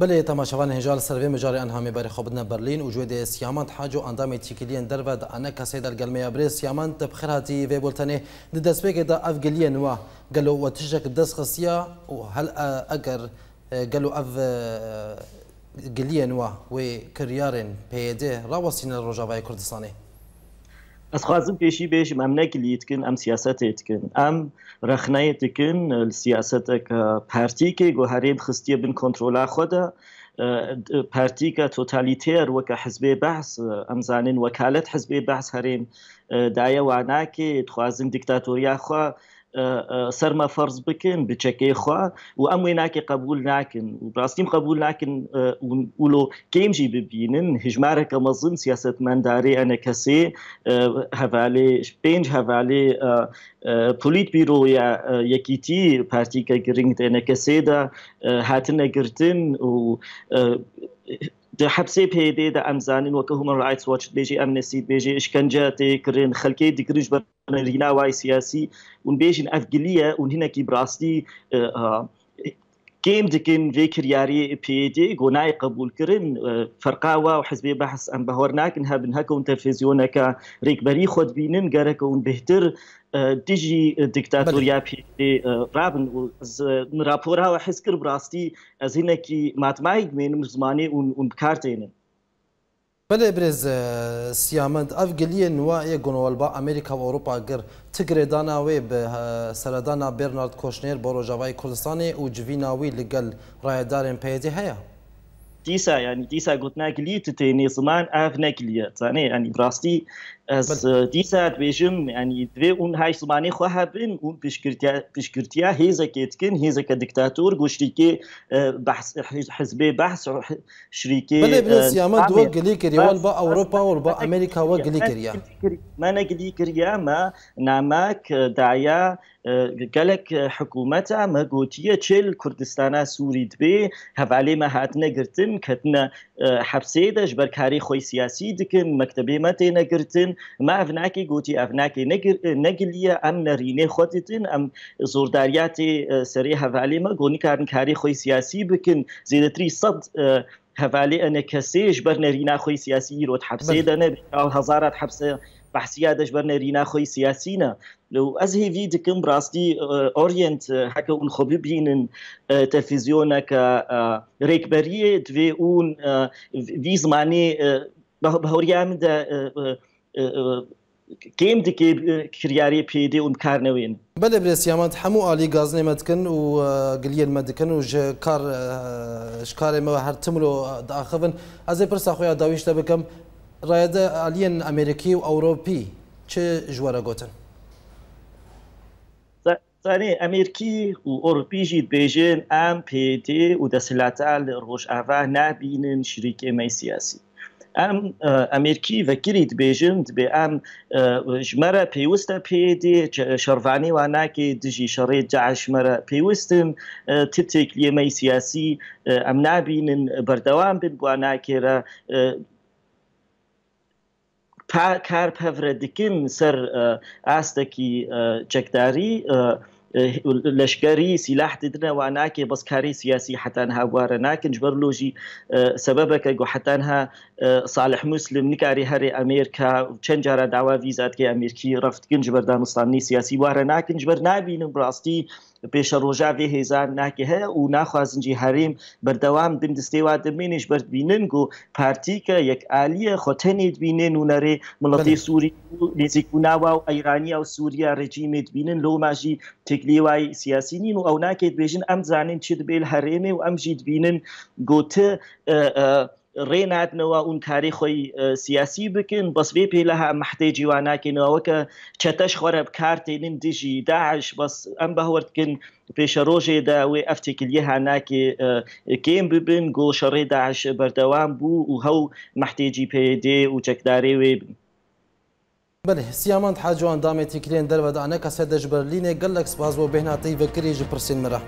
بله تماشاوان هجال سروی مجاری انهامی بر خوب نه برلین و جوید سیامند حاج و اندام تیکلین درود انک سید الگلمی بر سیامند تبخیر هاتی و بولتنه د دسبیک دا افگلین و قالو وتشك دس و هل اگر قالو اه، اف قليا اه، و وكريار بيدي راوسين الرجاء كردستاني Ez xwazim pêşî bêjim em nekilî dikin em siyasetê dikin. Em rexneyê dikin siyasetek pertîkê got herê xistiye bin kontrola xwe de, پارتیکە تۆتالیتێر وەکە حزبێ بەس ئەمزانین وەکالت حزبێ بەس هەرێم دایە واناکێ خوازن دیکتاتۆریاخوا سەرمە فەرز بکەن بچەکەی خوا و ئەم وێناکی قبول ناکن و ڕاستیم قبول ناکن ولو کمجی ببینن هژمارەکە مەزم سیاستمەداری ئەنە کەسێ هەوالێ پێنج هەوالێ پلیت بیرۆ یا یەکیتی پارتیکە گرنگ دێنە کەسێدا هاتنەگرتن و دي حبسي بي دي دا امزانين وكا هومن رايتس واتش بيجي امنسي بيجي اشكنجاتي كرين خلكي ديكريج برنا ريناواي سياسي ونبيجي افقليه ونهنا كي براستي اه، اه، گیم دکن وێکریاری پێدی گۆنای قبولکردن فەرقاوە و حزبێ بەحس ئەم بەهۆر ناکن هەبن هەکەون تەلفزیۆنەکە ڕێکبەری خۆتبینن گەرەکەون بهتر دژی دیکتاتۆریا رابن راپۆراوە حسکرد ڕاستی ئەزینەکی ماتمایک مێنم زمانی اون بکارتێنن بەێ برێز سیامند ئەف گلیە نوایە گونەوەلبا ئەمریکا و ئەوروپا گر تگرێداناوێ بە سەردانا بێرنارد کۆشنێر بۆ ڕۆژاوای کوردستانی و جویناوی لەگەل ڕایەدارێن پێدی هەیە؟ تیسا ینی يعني دیسا گوتناک لی تێنێ زمان ئاف نەکلیە زانێ ئەنی يعني از دیسات بێژم ینی يعني دوێ اون های زمانی خوا هەبن اون پیشکردیا هێزەکێتکن هێزەکە بحث گشتیکێ حزبێ بەس شریکێمە دووە گلی کردیوان بە ئەوروپا و بە ئەمریکا وە گلی کردیا مەنە گلی کردیا ما ناماک دایا gelek hikûmeta me gotiye çil Kurdistana Sûî dibê hevalê me hatine girtin ketine hepsê de ji berkarî xy siyasî dikin mektebê me tê negirtin me evnakê gotî evnakê negiliye em nerînê xwetin em zordariya tê serê hevalê me gonîkarin karî xy siyasî bikin zêdetirî sed hevalê enekesê ji ber nerîna xy siyasî rot hepsê de ne hezara hepse بەحسیا دەژبەرنەرینا خۆی سیاسینە لو از هیوی دکم براستی اورینت آه، حکا آه، اون خوبی بینن آه، تلفیزیونا که ریکبریه دوی اون وی زمانی بهوریام ده کێم دکێ کریاری پێدێ و کارنەوێن بەێ برسیامەت هەموو عالی گازنێمە دکن و گلیێنمە دکن و کار شکارێمەوە تملو داخەن ئەزێ پرسا خۆیان داویشتە بکەم ڕایەدە ئالیەن ئەمریکی و ئەوروپی چ ژوەرە گوتن زانێ ئەمریکی و ئۆروپیژی بێژێن ئەم پێدێ و دەسلاتە لە ڕۆژئاوا نبینن شریکێمەی سیاسی. ئەم ئەمریکی ڤەکریت بێژم بێ ئەم ژمەرە پێیوەستە پێدێ شەرڤانی وا ناکێ دژی شەڕێ جاعشمەرە پێیوەستن تتێک لێمەی سیاسی ئەم نبینن بەردەوام بن بوا ناکێرە karpevredekin ser asteki çekdarî لشکری سلاح ددنە و ناکێ بەسکاری سیاسی حتان هاوارە ناکن بەر لۆژی سببەکە گو حتانها صالح مسلم نکاری هەرێ ئەمریکا چەند جارە داوا ویزاتکە ئەمریکی ڕفتگنج بەردانستانی سیاسی وارە ناکنج بەر نبینم ڕاستی پێشە ڕۆژاوێ هێزان ناکە هەیە و ناخوازنجی هەریم بەردەوام بن دستێوا دەمێنش بەردبیننگ و پارتیکە یەک ئالیە خۆتەنێت بینێن و نەرێ مڵەتی سووری نزیک و ناوا و ئەیرانیا و سووریا ڕێجیمێت بینن لەو ماژی تکلیوای سیاسی نین و ئەو ناکێت بێژن ئەم زانین چیت بێل هەرێمێ و ئەمژیت بینن گوتە ڕێناتنەوە اون کاری خۆی سیاسی بکن بەس بێ پێ لەها مەحتێجی وا ناکەینەوە کە چەتەش خۆرە کارتێنن دژی داعش بەس ئەم بەهوەردکن پێشە ڕۆژێدا وێ ئەفتێکلیە هاناکێ گێم ببن گۆشەڕێ داعش بەردەوام بوو و هەو مەحتێجی پێدێ و چەکدارێ وێ بن. بله سیامند حاجوان دامێتی کرێن دەرەدا نەکە سەدەش بەرلینێ گەلک سپاز بۆ بهێناتەی بەکری ژ پرسین مرە.